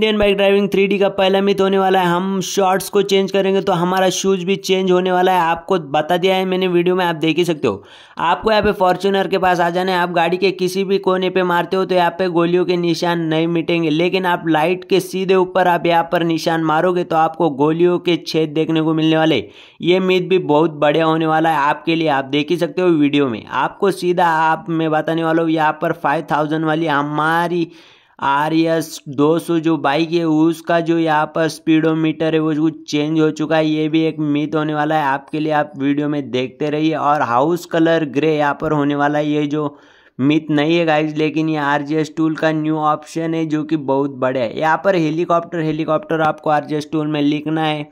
Indian bike driving three का पहला मित होने वाला है हम शॉर्ट्स को चेंज करेंगे तो हमारा शूज़ भी चेंज होने वाला है आपको बता दिया है मैंने वीडियो में आप देख ही सकते हो आपको यहाँ पे फॉर्च्यूनर के पास आ जाना है आप गाड़ी के किसी भी कोने पे मारते हो तो यहाँ पे गोलियों के निशान नहीं मिटेंगे लेकिन आप लाइट के सीधे ऊपर आप यहाँ पर निशान मारोगे तो आपको गोलियों के छेद देखने को मिलने वाले ये मित भी बहुत बढ़िया होने वाला है आपके लिए आप देख ही सकते हो वीडियो में आपको सीधा आप मैं बताने वाला हूँ यहाँ पर फाइव वाली हमारी आर एस दो सौ जो बाइक है उसका जो यहाँ पर स्पीडोमीटर है वो कुछ चेंज हो चुका है ये भी एक मित होने वाला है आपके लिए आप वीडियो में देखते रहिए और हाउस कलर ग्रे यहाँ पर होने वाला है ये जो मित नहीं है गाइज लेकिन ये आर जी एस टूल का न्यू ऑप्शन है जो कि बहुत बड़े है यहाँ पर हेलीकॉप्टर हेलीकॉप्टर आपको आर जी एस टूल में लिखना है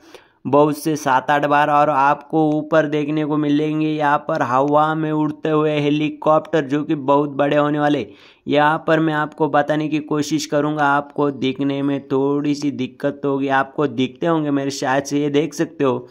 बहुत से सात आठ बार और आपको ऊपर देखने को मिलेंगे यहाँ पर हवा में उड़ते हुए हेलीकॉप्टर जो कि बहुत बड़े होने वाले यहाँ पर मैं आपको बताने की कोशिश करूँगा आपको दिखने में थोड़ी सी दिक्कत होगी आपको दिखते होंगे मेरे शायद से ये देख सकते हो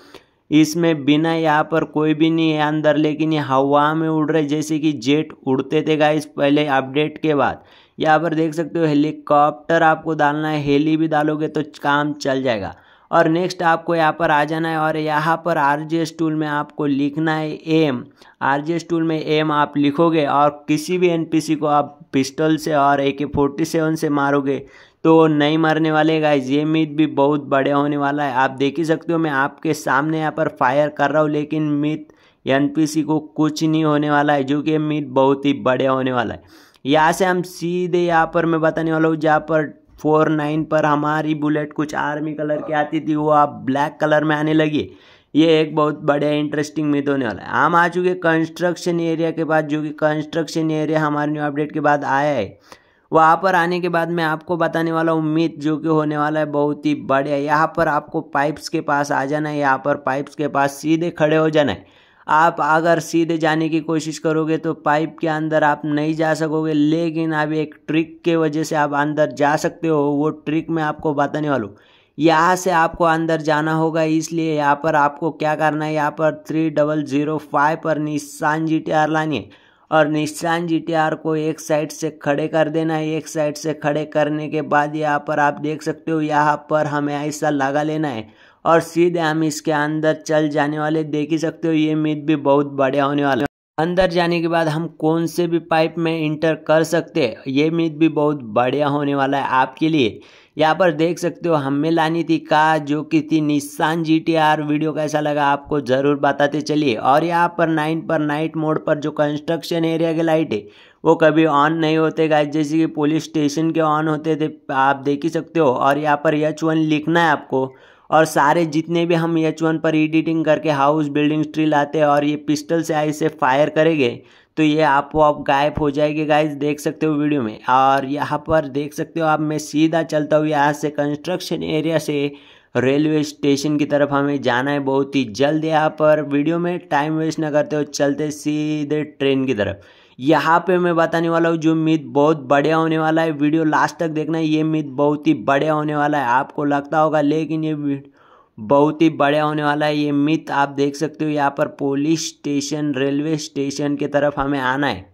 इसमें बिना यहाँ पर कोई भी नहीं है अंदर लेकिन ये हवा में उड़ रहे जैसे कि जेट उड़ते थे गाइस पहले अपडेट के बाद यहाँ पर देख सकते हो हेलीकॉप्टर आपको डालना है हेली भी डालोगे तो काम चल जाएगा और नेक्स्ट आपको यहाँ पर आ जाना है और यहाँ पर आर जे एस टूल में आपको लिखना है M R J S tool में एम आप लिखोगे और किसी भी एन पी सी को आप पिस्टल से और ए के फोर्टी सेवन से मारोगे तो नहीं मरने वाले गाइज ये मीत भी बहुत बड़े होने वाला है आप देख ही सकते हो मैं आपके सामने यहाँ पर फायर कर रहा हूँ लेकिन मीत एन को कुछ नहीं होने वाला है जो कि मीत बहुत ही बड़े होने वाला है यहाँ से हम सीधे यहाँ पर मैं बताने वाला हूँ जहाँ पर फोर नाइन पर हमारी बुलेट कुछ आर्मी कलर की आती थी वो अब ब्लैक कलर में आने लगी ये एक बहुत बड़े इंटरेस्टिंग मिथ होने वाला है हम आ चुके कंस्ट्रक्शन एरिया के बाद जो कि कंस्ट्रक्शन एरिया हमारे न्यू अपडेट के बाद आया है वहाँ पर आने के बाद मैं आपको बताने वाला हूँ मिथ जो कि होने वाला है बहुत ही बढ़िया यहाँ पर आपको पाइप्स के पास आ जाना है यहाँ पर पाइप्स के पास सीधे खड़े हो जाना है आप अगर सीधे जाने की कोशिश करोगे तो पाइप के अंदर आप नहीं जा सकोगे लेकिन आप एक ट्रिक के वजह से आप अंदर जा सकते हो वो ट्रिक मैं आपको बताने वाला हूँ यहाँ से आपको अंदर जाना होगा इसलिए यहाँ पर आपको क्या करना है यहाँ पर थ्री डबल ज़ीरो फाइव पर निशान जी टी आर लानी है और निशान जी टी आर को एक साइड से खड़े कर देना है एक साइड से खड़े करने के बाद यहाँ पर आप देख सकते हो यहाँ पर हमें ऐसा लगा लेना है और सीधे हम इसके अंदर चल जाने वाले देख ही सकते हो ये मीत भी बहुत बढ़िया होने वाला अंदर जाने के बाद हम कौन से भी पाइप में इंटर कर सकते हैं ये मीत भी बहुत बढ़िया होने वाला है आपके लिए यहाँ पर देख सकते हो हमें लानी थी कार जो कि थी निशान जी टी आर वीडियो कैसा लगा आपको ज़रूर बताते चलिए और यहाँ पर नाइन पर नाइट मोड पर जो कंस्ट्रक्शन एरिया के लाइट है वो कभी ऑन नहीं होते गाइज जैसे कि पुलिस स्टेशन के ऑन होते थे आप देख ही सकते हो और यहाँ पर एच वन लिखना है आपको और सारे जितने भी हम एच वन पर एडिटिंग करके हाउस बिल्डिंग ट्री लाते हैं और ये पिस्टल से आई से फायर करेंगे तो ये आपको आप गायब हो जाएगी गाइज देख सकते हो वीडियो में और यहाँ पर देख सकते हो आप मैं सीधा चलता हूँ यहाँ से कंस्ट्रक्शन एरिया से रेलवे स्टेशन की तरफ हमें जाना है बहुत ही जल्द यहाँ पर वीडियो में टाइम वेस्ट ना करते हो चलते सीधे ट्रेन की तरफ यहाँ पे मैं बताने वाला हूँ जो मीत बहुत बढ़िया होने वाला है वीडियो लास्ट तक देखना ये मिथ बहुत ही बढ़िया होने वाला है आपको लगता होगा लेकिन ये बहुत ही बढ़िया होने वाला है ये मिथ आप देख सकते हो यहाँ पर पुलिस स्टेशन रेलवे स्टेशन की तरफ हमें आना है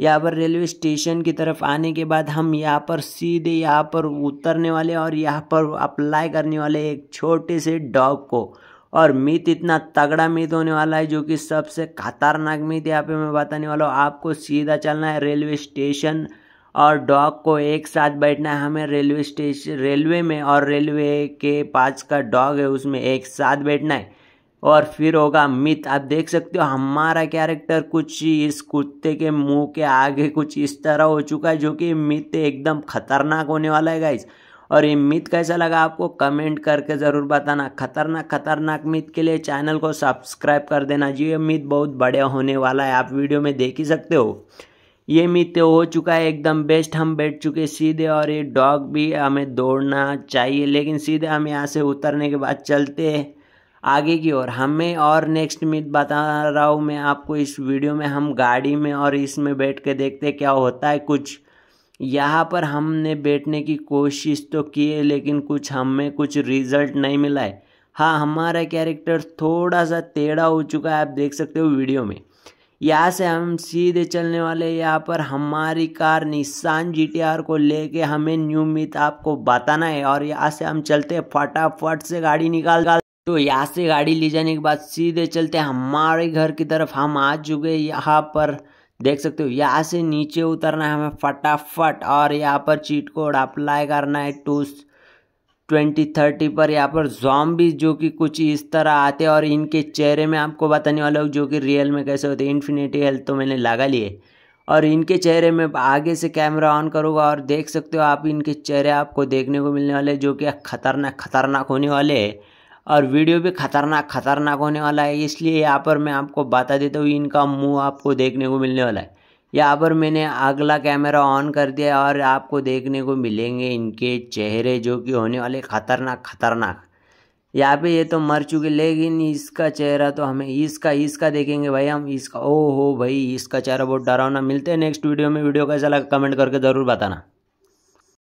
यहाँ पर रेलवे स्टेशन की तरफ आने के बाद हम यहाँ पर सीधे यहाँ पर उतरने वाले और यहाँ पर अप्लाई करने वाले एक छोटे से डॉग को और मीत इतना तगड़ा मीत होने वाला है जो कि सबसे खतरनाक मीत यहाँ पे मैं बताने वाला हूँ आपको सीधा चलना है रेलवे स्टेशन और डॉग को एक साथ बैठना है हमें रेलवे स्टेशन रेलवे में और रेलवे के पास का डॉग है उसमें एक साथ बैठना है और फिर होगा मित आप देख सकते हो हमारा कैरेक्टर कुछ इस कुत्ते के मुंह के आगे कुछ इस तरह हो चुका है जो कि मित एकदम खतरनाक होने वाला है गाइज़ और ये मिथ कैसा लगा आपको कमेंट करके ज़रूर बताना खतरनाक खतरनाक मिथ के लिए चैनल को सब्सक्राइब कर देना जी ये मिथ बहुत बड़े होने वाला है आप वीडियो में देख ही सकते हो ये मिथ तो हो चुका है एकदम बेस्ट हम बैठ चुके सीधे और ये डॉग भी हमें दौड़ना चाहिए लेकिन सीधे हम यहाँ से उतरने के बाद चलते आगे की ओर हमें और नेक्स्ट मिथ बता रहा हूँ मैं आपको इस वीडियो में हम गाड़ी में और इसमें बैठ के देखते क्या होता है कुछ यहाँ पर हमने बैठने की कोशिश तो की है लेकिन कुछ हमें कुछ रिजल्ट नहीं मिला है हाँ हमारा कैरेक्टर थोड़ा सा टेढ़ा हो चुका है आप देख सकते हो वीडियो में यहाँ से हम सीधे चलने वाले यहाँ पर हमारी कार निशान जी टी आर को लेके हमें न्यू मित आपको बताना है और यहाँ से हम चलते फटाफट से गाड़ी निकाल डाल तो यहाँ से गाड़ी ले जाने के बाद सीधे चलते हमारे घर की तरफ हम आ चुके यहाँ पर देख सकते हो यहाँ से नीचे उतरना है हमें फटाफट और यहाँ पर चीट कोड अप्लाई करना है टू ट्वेंटी थर्टी पर यहाँ पर जॉम्बी जो कि कुछ इस तरह आते हैं और इनके चेहरे में आपको बताने वाला हूँ जो कि रियल में कैसे होते हैं इन्फिनेटी हेल्थ तो मैंने लगा लिए और इनके चेहरे में आगे से कैमरा ऑन करूँगा और देख सकते हो आप इनके चेहरे आपको देखने को मिलने वाले जो कि खतरनाक खतरनाक होने वाले हैं और वीडियो भी खतरनाक खतरनाक होने वाला है इसलिए यहाँ पर मैं आपको बता देता हूँ इनका मुंह आपको देखने को मिलने वाला है यहाँ पर मैंने अगला कैमरा ऑन कर दिया और आपको देखने को मिलेंगे इनके चेहरे जो कि होने वाले खतरनाक खतरनाक यहाँ पे ये तो मर चुके लेकिन इसका चेहरा तो हमें इसका इसका देखेंगे भाई हम इसका ओ हो भाई इसका चेहरा बहुत डरावना मिलते हैं नेक्स्ट वीडियो में वीडियो कैसा लगा कमेंट करके ज़रूर बताना